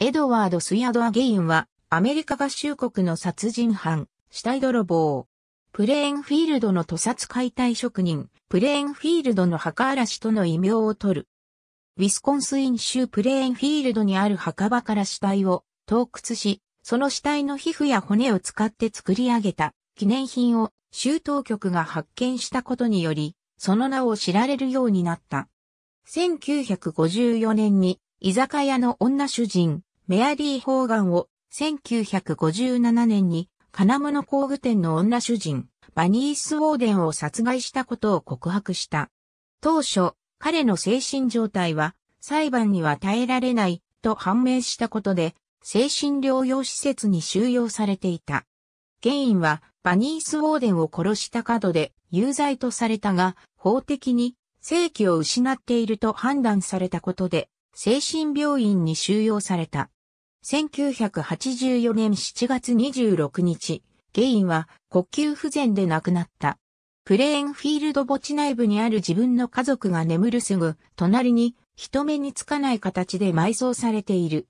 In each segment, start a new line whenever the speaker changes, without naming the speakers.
エドワード・スイアド・アゲインは、アメリカ合衆国の殺人犯、死体泥棒。プレーンフィールドの屠殺解体職人、プレーンフィールドの墓嵐との異名を取る。ウィスコンスイン州プレーンフィールドにある墓場から死体を洞窟し、その死体の皮膚や骨を使って作り上げた記念品を州当局が発見したことにより、その名を知られるようになった。1954年に居酒屋の女主人、メアリー・ホーガンを1957年に金物工具店の女主人、バニー・スウォーデンを殺害したことを告白した。当初、彼の精神状態は裁判には耐えられないと判明したことで、精神療養施設に収容されていた。原因はバニー・スウォーデンを殺した角で有罪とされたが、法的に正規を失っていると判断されたことで、精神病院に収容された。1984年7月26日、ゲインは呼吸不全で亡くなった。プレーンフィールド墓地内部にある自分の家族が眠るすぐ隣に人目につかない形で埋葬されている。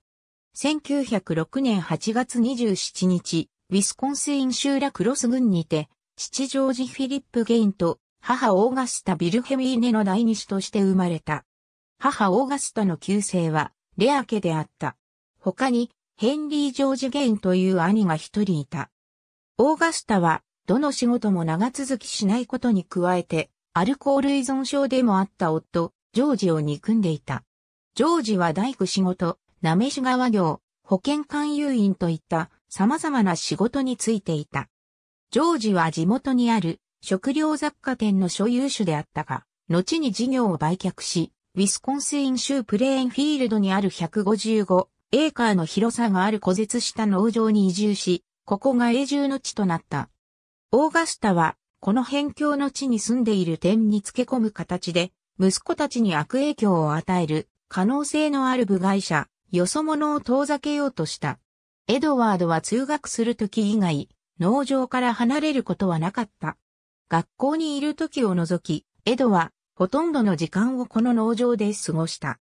1906年8月27日、ウィスコンスイン州ラクロス郡にて、父ジョージ・フィリップ・ゲインと母オーガスタ・ビルヘミーネの第二子として生まれた。母オーガスタの旧姓はレア家であった。他にヘンリー・ジョージ・ゲインという兄が一人いた。オーガスタは、どの仕事も長続きしないことに加えて、アルコール依存症でもあった夫、ジョージを憎んでいた。ジョージは大工仕事、なめし川業、保険勧誘員といった様々な仕事についていた。ジョージは地元にある食料雑貨店の所有主であったが、後に事業を売却し、ウィスコンスイン州プレーンフィールドにある155エーカーの広さがある孤絶した農場に移住し、ここが永住の地となった。オーガスタは、この辺境の地に住んでいる点に付け込む形で、息子たちに悪影響を与える可能性のある部外者、よそ者を遠ざけようとした。エドワードは通学する時以外、農場から離れることはなかった。学校にいる時を除き、エドは、ほとんどの時間をこの農場で過ごした。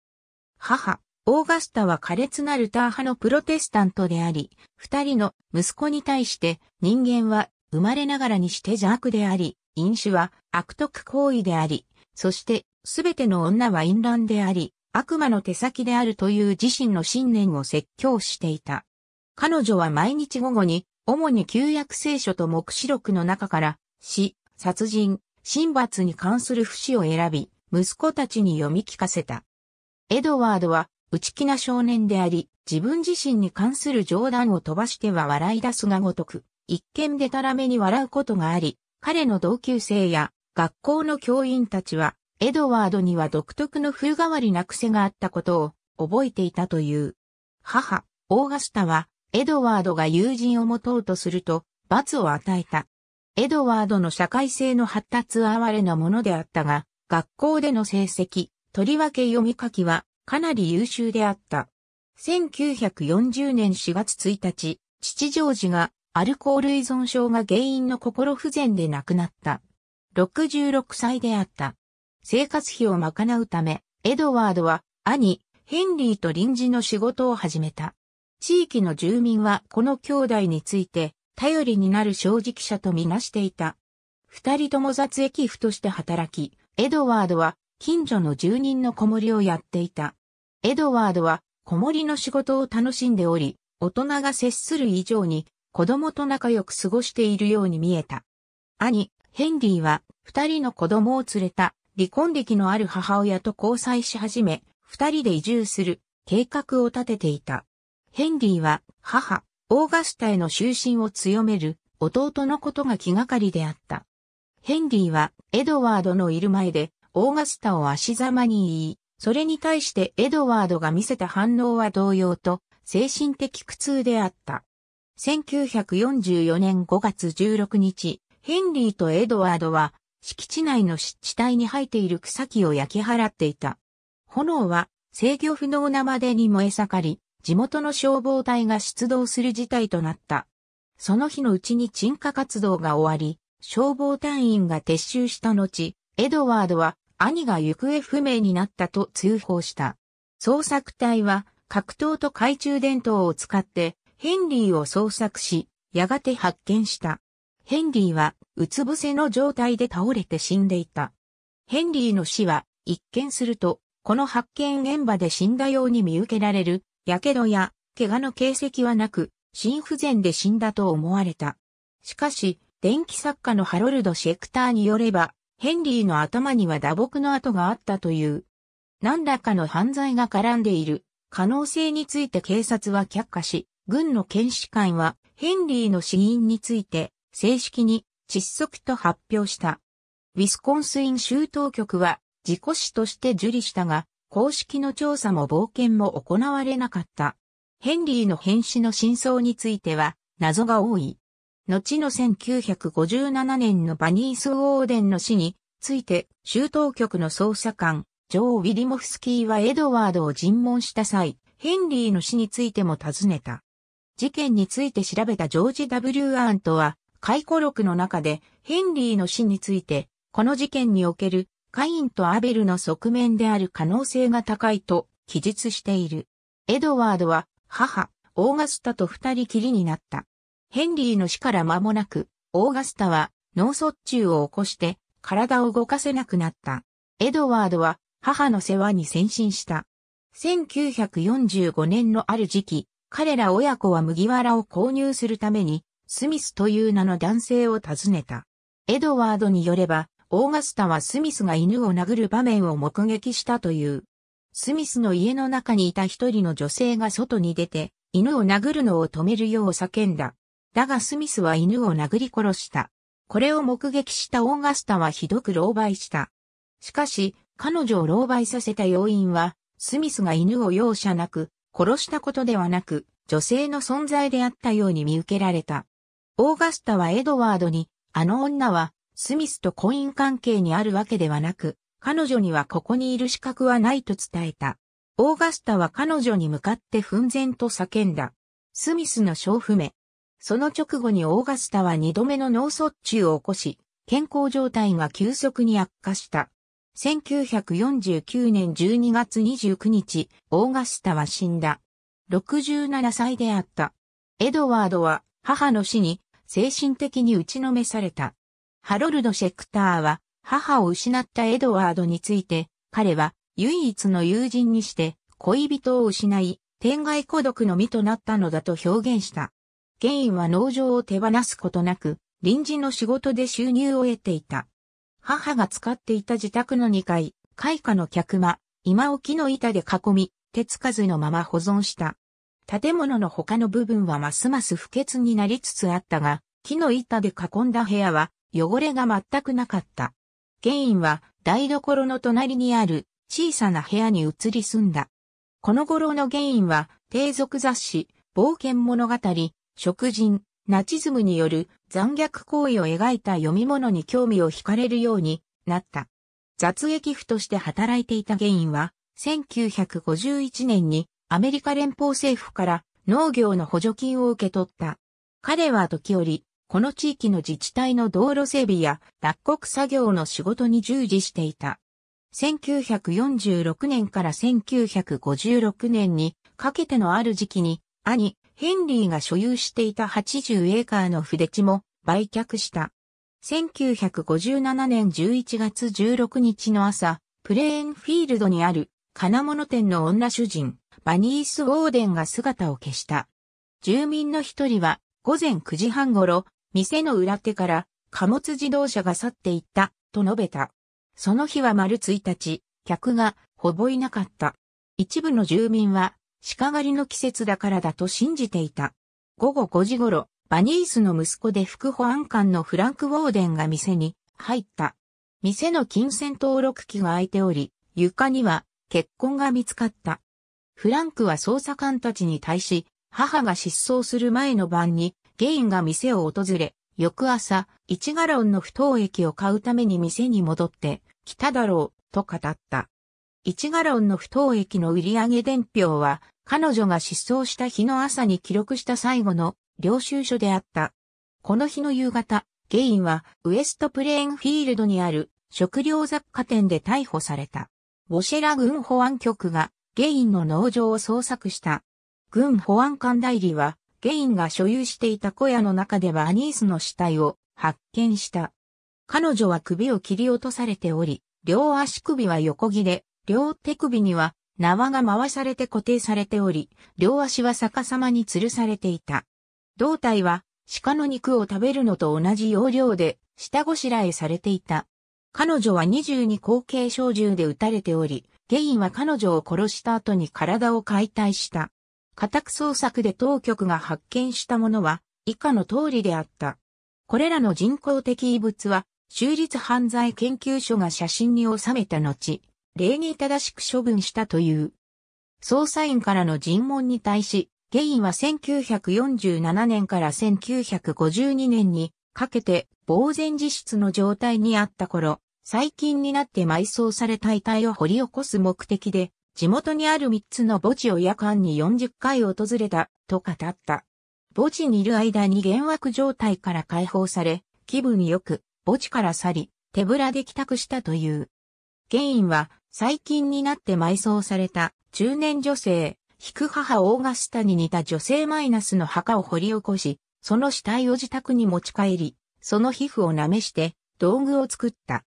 母、オーガスタは苛烈なルター派のプロテスタントであり、二人の息子に対して人間は生まれながらにして邪悪であり、飲酒は悪徳行為であり、そしてすべての女は淫乱であり、悪魔の手先であるという自身の信念を説教していた。彼女は毎日午後に、主に旧約聖書と目視録の中から、死、殺人、神罰に関する節を選び、息子たちに読み聞かせた。エドワードは内気な少年であり、自分自身に関する冗談を飛ばしては笑い出すがごとく、一見でたらめに笑うことがあり、彼の同級生や学校の教員たちは、エドワードには独特の風変わりな癖があったことを覚えていたという。母、オーガスタは、エドワードが友人を持とうとすると、罰を与えた。エドワードの社会性の発達は哀れなものであったが、学校での成績、とりわけ読み書きはかなり優秀であった。1940年4月1日、父ジョージがアルコール依存症が原因の心不全で亡くなった。66歳であった。生活費を賄うため、エドワードは兄、ヘンリーと臨時の仕事を始めた。地域の住民はこの兄弟について頼りになる正直者とみなしていた。二人とも雑役婦として働き、エドワードは近所の住人の子守をやっていた。エドワードは子守の仕事を楽しんでおり、大人が接する以上に子供と仲良く過ごしているように見えた。兄、ヘンリーは二人の子供を連れた離婚歴のある母親と交際し始め、二人で移住する計画を立てていた。ヘンリーは母、オーガスタへの就寝を強める弟のことが気がかりであった。ヘンリーはエドワードのいる前でオーガスタを足ざまに言い、それに対してエドワードが見せた反応は同様と精神的苦痛であった。1944年5月16日、ヘンリーとエドワードは敷地内の湿地帯に生えている草木を焼き払っていた。炎は制御不能なまでに燃え盛り、地元の消防隊が出動する事態となった。その日のうちに鎮火活動が終わり、消防隊員が撤収した後、エドワードは兄が行方不明になったと通報した。捜索隊は格闘と懐中電灯を使ってヘンリーを捜索し、やがて発見した。ヘンリーはうつ伏せの状態で倒れて死んでいた。ヘンリーの死は一見すると、この発見現場で死んだように見受けられる、やけどや怪我の形跡はなく、心不全で死んだと思われた。しかし、電気作家のハロルド・シェクターによれば、ヘンリーの頭には打撲の跡があったという。何らかの犯罪が絡んでいる可能性について警察は却下し、軍の検視官はヘンリーの死因について正式に窒息と発表した。ウィスコンスイン州当局は事故死として受理したが、公式の調査も冒険も行われなかった。ヘンリーの変死の真相については謎が多い。後の1957年のバニース・ウォーデンの死について、州当局の捜査官、ジョー・ウィリモフスキーはエドワードを尋問した際、ヘンリーの死についても尋ねた。事件について調べたジョージ・ W・ アーントは、回顧録の中でヘンリーの死について、この事件におけるカインとアベルの側面である可能性が高いと記述している。エドワードは母、オーガスタと二人きりになった。ヘンリーの死から間もなく、オーガスタは脳卒中を起こして体を動かせなくなった。エドワードは母の世話に先進した。1945年のある時期、彼ら親子は麦わらを購入するために、スミスという名の男性を訪ねた。エドワードによれば、オーガスタはスミスが犬を殴る場面を目撃したという。スミスの家の中にいた一人の女性が外に出て、犬を殴るのを止めるよう叫んだ。だがスミスは犬を殴り殺した。これを目撃したオーガスタはひどく狼狽した。しかし、彼女を狼狽させた要因は、スミスが犬を容赦なく、殺したことではなく、女性の存在であったように見受けられた。オーガスタはエドワードに、あの女は、スミスと婚姻関係にあるわけではなく、彼女にはここにいる資格はないと伝えた。オーガスタは彼女に向かって奮然と叫んだ。スミスの小不明。その直後にオーガスタは二度目の脳卒中を起こし、健康状態が急速に悪化した。1949年12月29日、オーガスタは死んだ。67歳であった。エドワードは母の死に精神的に打ちのめされた。ハロルド・シェクターは母を失ったエドワードについて、彼は唯一の友人にして恋人を失い、天外孤独の身となったのだと表現した。ゲインは農場を手放すことなく、臨時の仕事で収入を得ていた。母が使っていた自宅の2階、開花の客間、今を木の板で囲み、手つかずのまま保存した。建物の他の部分はますます不潔になりつつあったが、木の板で囲んだ部屋は汚れが全くなかった。ゲインは台所の隣にある小さな部屋に移り住んだ。この頃のゲインは低俗雑誌、冒険物語、食人、ナチズムによる残虐行為を描いた読み物に興味を惹かれるようになった。雑撃婦として働いていたゲインは、1951年にアメリカ連邦政府から農業の補助金を受け取った。彼は時折、この地域の自治体の道路整備や脱穀作業の仕事に従事していた。1946年から1956年にかけてのある時期に兄、ヘンリーが所有していた80エーカーの筆地も売却した。1957年11月16日の朝、プレーンフィールドにある金物店の女主人、バニース・ウォーデンが姿を消した。住民の一人は午前9時半頃、店の裏手から貨物自動車が去っていった、と述べた。その日は丸1日、客がほぼいなかった。一部の住民は鹿狩りの季節だからだと信じていた。午後5時頃、バニースの息子で副保安官のフランク・ウォーデンが店に入った。店の金銭登録機が開いており、床には血痕が見つかった。フランクは捜査官たちに対し、母が失踪する前の晩に、ゲインが店を訪れ、翌朝、一ガロンの不当液を買うために店に戻って来ただろう、と語った。一ガロンの不当液の売上伝票は、彼女が失踪した日の朝に記録した最後の領収書であった。この日の夕方、ゲインはウエストプレーンフィールドにある食料雑貨店で逮捕された。ウォシェラ軍保安局がゲインの農場を捜索した。軍保安官代理はゲインが所有していた小屋の中ではアニースの死体を発見した。彼女は首を切り落とされており、両足首は横切れ、両手首には縄が回されて固定されており、両足は逆さまに吊るされていた。胴体は鹿の肉を食べるのと同じ要領で下ごしらえされていた。彼女は22口径小銃で撃たれており、ゲインは彼女を殺した後に体を解体した。家宅捜索で当局が発見したものは以下の通りであった。これらの人工的異物は、州立犯罪研究所が写真に収めた後、礼儀正しく処分したという。捜査員からの尋問に対し、ゲインは1947年から1952年にかけて呆然自失の状態にあった頃、最近になって埋葬された遺体を掘り起こす目的で、地元にある3つの墓地を夜間に40回訪れた、と語った。墓地にいる間に幻惑状態から解放され、気分よく、墓地から去り、手ぶらで帰宅したという。ゲインは最近になって埋葬された中年女性、引く母オーガスタに似た女性マイナスの墓を掘り起こし、その死体を自宅に持ち帰り、その皮膚を舐めして道具を作った。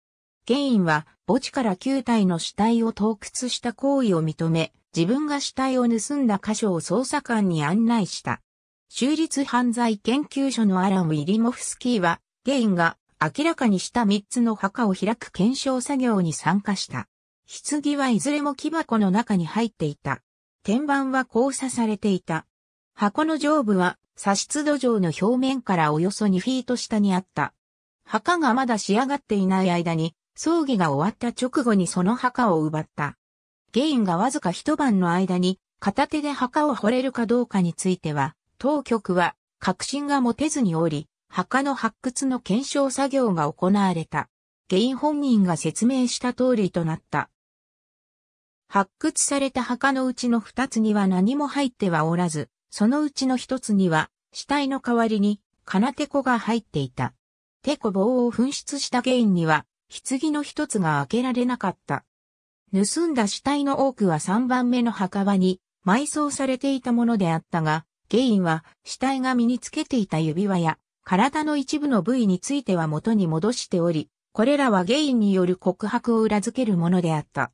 原因は墓地から9体の死体を盗掘した行為を認め、自分が死体を盗んだ箇所を捜査官に案内した。州立犯罪研究所のアラン・ウィリモフスキーは、ゲインが明らかにした3つの墓を開く検証作業に参加した。棺はいずれも木箱の中に入っていた。天板は交差されていた。箱の上部は、差室土壌の表面からおよそ2フィート下にあった。墓がまだ仕上がっていない間に、葬儀が終わった直後にその墓を奪った。ゲインがわずか一晩の間に、片手で墓を掘れるかどうかについては、当局は確信が持てずにおり、墓の発掘の検証作業が行われた。ゲイン本人が説明した通りとなった。発掘された墓のうちの二つには何も入ってはおらず、そのうちの一つには死体の代わりに金手子が入っていた。手子棒を紛失した原因には、棺の一つが開けられなかった。盗んだ死体の多くは三番目の墓場に埋葬されていたものであったが、原因は死体が身につけていた指輪や体の一部の部位については元に戻しており、これらは原因による告白を裏付けるものであった。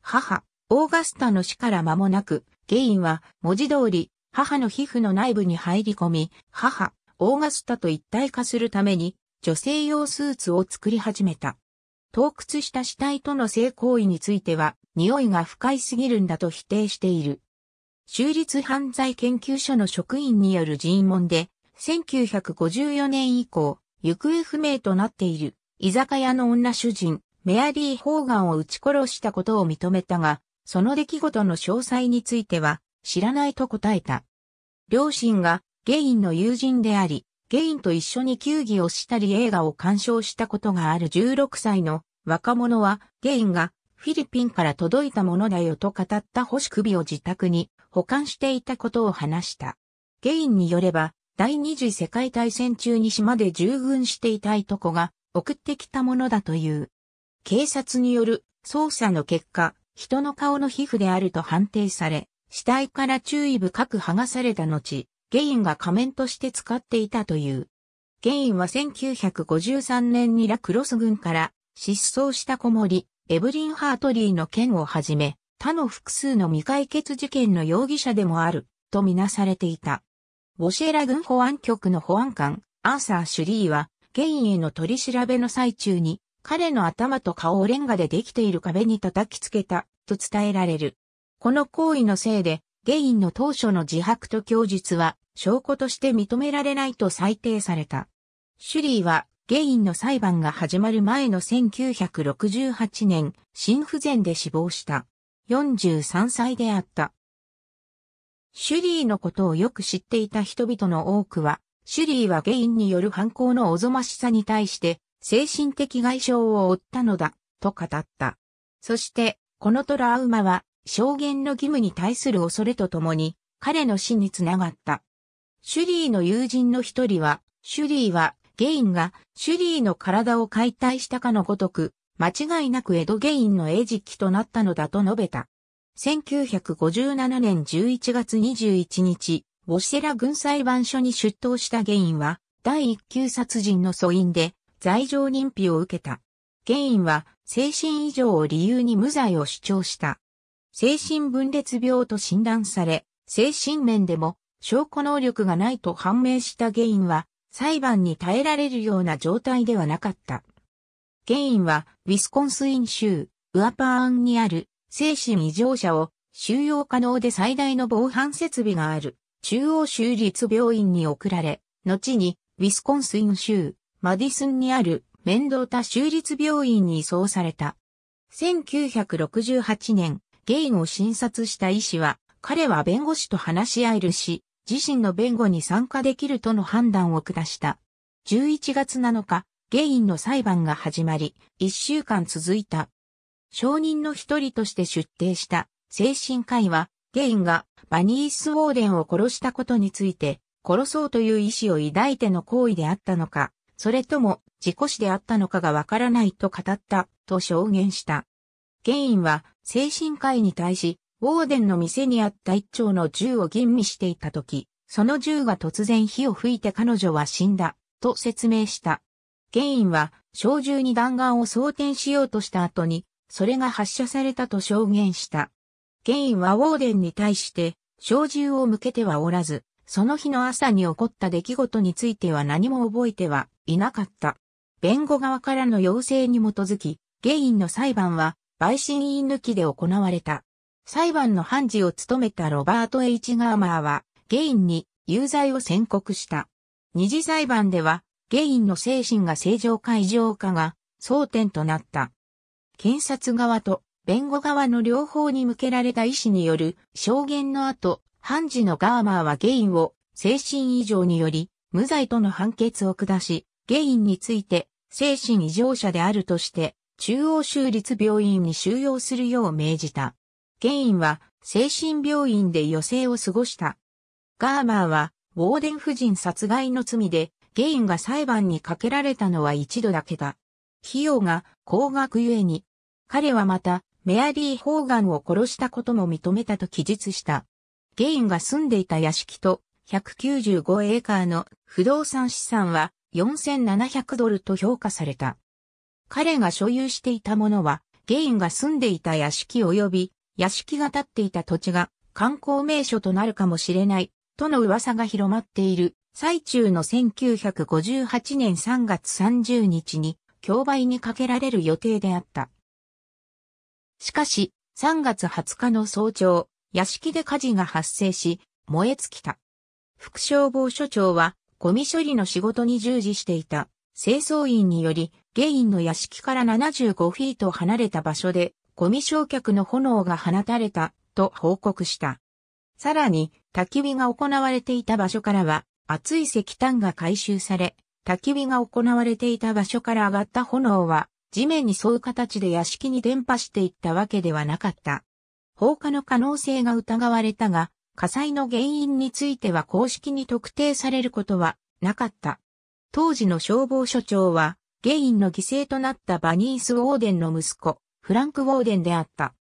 母。オーガスタの死から間もなく、ゲインは文字通り母の皮膚の内部に入り込み、母、オーガスタと一体化するために女性用スーツを作り始めた。洞窟した死体との性行為については、匂いが不快すぎるんだと否定している。州立犯罪研究所の職員による尋問で、1954年以降、行方不明となっている、居酒屋の女主人、メアリー・ホーガンを撃ち殺したことを認めたが、その出来事の詳細については知らないと答えた。両親がゲインの友人であり、ゲインと一緒に球技をしたり映画を鑑賞したことがある16歳の若者はゲインがフィリピンから届いたものだよと語った星首を自宅に保管していたことを話した。ゲインによれば第二次世界大戦中に島で従軍していたいとこが送ってきたものだという。警察による捜査の結果、人の顔の皮膚であると判定され、死体から注意深く剥がされた後、ゲインが仮面として使っていたという。ゲインは1953年にラクロス軍から失踪した子守、エブリン・ハートリーの件をはじめ、他の複数の未解決事件の容疑者でもある、とみなされていた。ウォシェラ軍保安局の保安官、アーサー・シュリーは、ゲインへの取り調べの最中に、彼の頭と顔をレンガでできている壁に叩きつけたと伝えられる。この行為のせいで、ゲインの当初の自白と供述は証拠として認められないと裁定された。シュリーはゲインの裁判が始まる前の1968年、心不全で死亡した。43歳であった。シュリーのことをよく知っていた人々の多くは、シュリーはゲインによる犯行のおぞましさに対して、精神的外傷を負ったのだ、と語った。そして、このトラウマは、証言の義務に対する恐れとともに、彼の死につながった。シュリーの友人の一人は、シュリーは、ゲインが、シュリーの体を解体したかのごとく、間違いなくエド・ゲインの餌食となったのだと述べた。1957年11月21日、ウォシェラ軍裁判所に出頭したゲインは、第一級殺人の素因で、罪状認否を受けた。ゲインは、精神異常を理由に無罪を主張した。精神分裂病と診断され、精神面でも証拠能力がないと判明した原因は、裁判に耐えられるような状態ではなかった。原因は、ウィスコンスイン州、ウアパーンにある、精神異常者を、収容可能で最大の防犯設備がある、中央州立病院に送られ、後に、ウィスコンスイン州、マディスンにある、面倒ド州立病院に移送された。1968年、ゲインを診察した医師は、彼は弁護士と話し合えるし、自身の弁護に参加できるとの判断を下した。11月7日、ゲインの裁判が始まり、1週間続いた。証人の一人として出廷した精神科医は、ゲインがバニー・スウォーデンを殺したことについて、殺そうという意志を抱いての行為であったのか、それとも事故死であったのかがわからないと語った、と証言した。ゲインは精神科医に対し、ウォーデンの店にあった一丁の銃を吟味していたとき、その銃が突然火を吹いて彼女は死んだ、と説明した。ゲインは、小銃に弾丸を装填しようとした後に、それが発射されたと証言した。ゲインはウォーデンに対して、小銃を向けてはおらず、その日の朝に起こった出来事については何も覚えてはいなかった。弁護側からの要請に基づき、ゲインの裁判は、陪審員抜きで行われた。裁判の判事を務めたロバート・ H・ ガーマーは、ゲインに有罪を宣告した。二次裁判では、ゲインの精神が正常か異常かが争点となった。検察側と弁護側の両方に向けられた医師による証言の後、判事のガーマーはゲインを精神異常により無罪との判決を下し、ゲインについて精神異常者であるとして、中央州立病院に収容するよう命じた。インは、精神病院で余生を過ごした。ガーマーは、ウォーデン夫人殺害の罪で、ゲインが裁判にかけられたのは一度だけだ。費用が高額ゆえに。彼はまた、メアリー・ホーガンを殺したことも認めたと記述した。ゲインが住んでいた屋敷と、195エーカーの不動産資産は、4700ドルと評価された。彼が所有していたものは、ゲインが住んでいた屋敷及び、屋敷が建っていた土地が観光名所となるかもしれない、との噂が広まっている。最中の1958年3月30日に、競売にかけられる予定であった。しかし、3月20日の早朝、屋敷で火事が発生し、燃え尽きた。副消防署長は、ゴミ処理の仕事に従事していた清掃員により、ゲインの屋敷から75フィート離れた場所で、ゴミ焼却の炎が放たれた、と報告した。さらに、焚き火が行われていた場所からは、熱い石炭が回収され、焚き火が行われていた場所から上がった炎は、地面に沿う形で屋敷に伝播していったわけではなかった。放火の可能性が疑われたが、火災の原因については公式に特定されることはなかった。当時の消防署長は、ゲインの犠牲となったバニース・ウォーデンの息子、フランク・ウォーデンであった。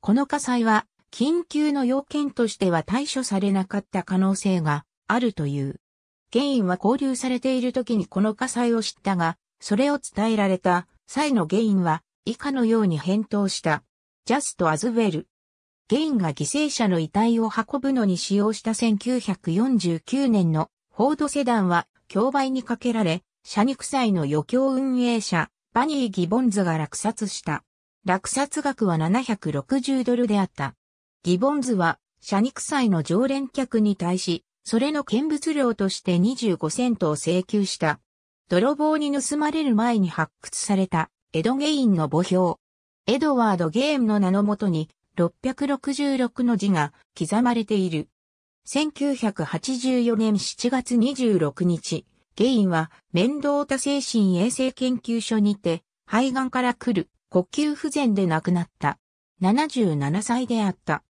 この火災は、緊急の要件としては対処されなかった可能性があるという。ゲインは交流されている時にこの火災を知ったが、それを伝えられた際のゲインは以下のように返答した。ジャスト・アズウェル。ゲインが犠牲者の遺体を運ぶのに使用した1949年のフォードセダンは競売にかけられ、車肉祭の余興運営者、バニー・ギボンズが落札した。落札額は760ドルであった。ギボンズは、車肉祭の常連客に対し、それの見物料として25セントを請求した。泥棒に盗まれる前に発掘された、エド・ゲインの墓標。エドワード・ゲインの名のもとに、666の字が刻まれている。1984年7月26日、ゲインは、面倒多精神衛生研究所にて、肺がんから来る呼吸不全で亡くなった。77歳であった。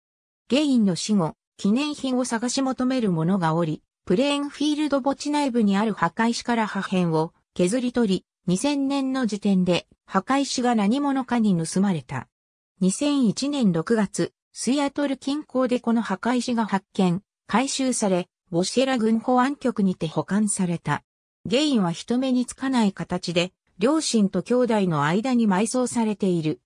ゲインの死後、記念品を探し求める者がおり、プレーンフィールド墓地内部にある墓石から破片を削り取り、2000年の時点で墓石が何者かに盗まれた。2001年6月、スイアトル近郊でこの墓石が発見、回収され、ボシェラ軍保安局にて保管された。ゲインは人目につかない形で、両親と兄弟の間に埋葬されている。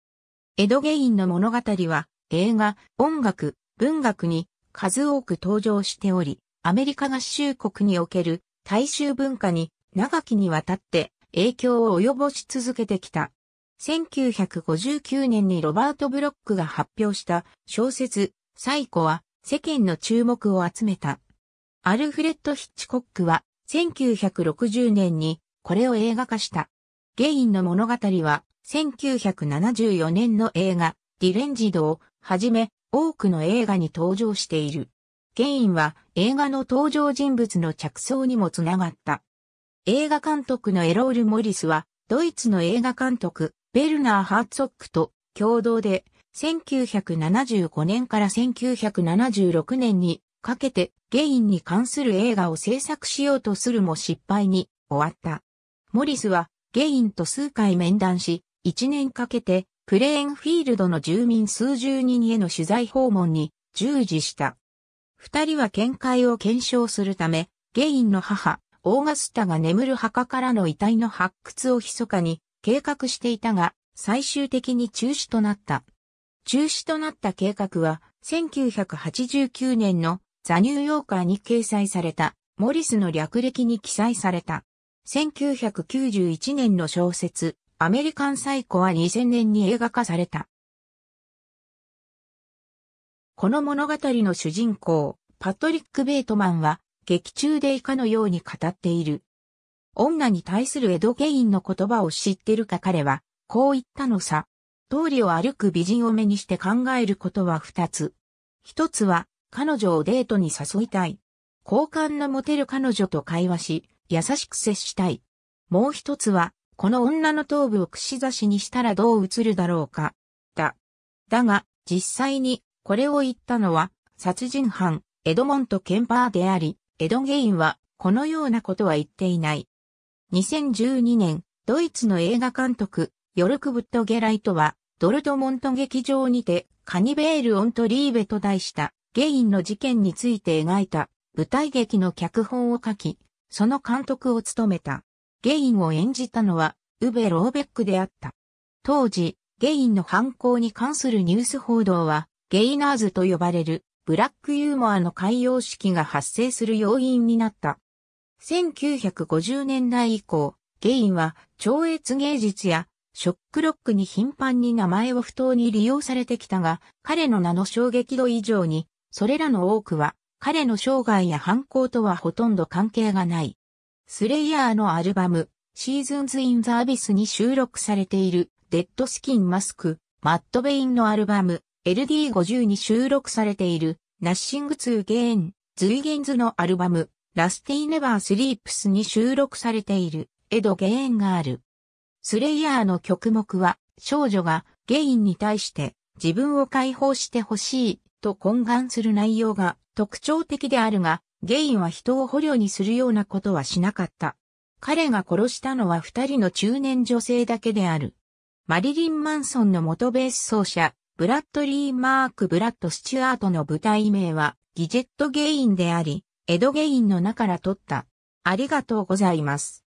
エド・ゲインの物語は、映画、音楽、文学に数多く登場しており、アメリカ合衆国における大衆文化に長きにわたって影響を及ぼし続けてきた。1959年にロバート・ブロックが発表した小説、サイコは世間の注目を集めた。アルフレッド・ヒッチコックは1960年にこれを映画化した。ゲインの物語は1974年の映画ディレンジドをはじめ多くの映画に登場している。ゲインは映画の登場人物の着想にもつながった。映画監督のエロール・モリスはドイツの映画監督ベルナー・ハーツォックと共同で、1975年から1976年にかけてゲインに関する映画を制作しようとするも失敗に終わった。モリスはゲインと数回面談し、1年かけてプレーンフィールドの住民数十人への取材訪問に従事した。二人は見解を検証するため、ゲインの母、オーガスタが眠る墓からの遺体の発掘を密かに計画していたが、最終的に中止となった。中止となった計画は、1989年のザ・ニューヨーカーに掲載された、モリスの略歴に記載された。1991年の小説、アメリカンサイコは2000年に映画化された。この物語の主人公、パトリック・ベートマンは、劇中で以下のように語っている。女に対するエド・ゲインの言葉を知ってるか彼は、こう言ったのさ。通りを歩く美人を目にして考えることは二つ。一つは、彼女をデートに誘いたい。好感の持てる彼女と会話し、優しく接したい。もう一つは、この女の頭部を串刺しにしたらどう映るだろうか。だ。だが、実際に、これを言ったのは、殺人犯、エドモント・ケンパーであり、エド・ゲインは、このようなことは言っていない。2012年、ドイツの映画監督、ヨルク・ブットゲライトは、ドルトモント劇場にて、カニベール・オントリーベと題した、ゲインの事件について描いた、舞台劇の脚本を書き、その監督を務めた。ゲインを演じたのは、ウベ・ローベックであった。当時、ゲインの犯行に関するニュース報道は、ゲイナーズと呼ばれる、ブラックユーモアの海洋式が発生する要因になった。1950年代以降、ゲインは超越芸術やショックロックに頻繁に名前を不当に利用されてきたが、彼の名の衝撃度以上に、それらの多くは彼の生涯や犯行とはほとんど関係がない。スレイヤーのアルバム、シーズンズ・イン・ザ・アビスに収録されている、デッド・スキン・マスク、マット・ベインのアルバム、LD50 に収録されている、ナッシング・ツー・ゲーン、ズイゲンズのアルバム、ラスティ・ネバー・スリープスに収録されている、エド・ゲーンがある。スレイヤーの曲目は、少女がゲインに対して自分を解放してほしいと懇願する内容が特徴的であるが、ゲインは人を捕虜にするようなことはしなかった。彼が殺したのは二人の中年女性だけである。マリリン・マンソンの元ベース奏者、ブラッドリー・マーク・ブラッド・スチュアートの舞台名は、ギジェット・ゲインであり、エドゲインの中から取った。ありがとうございます。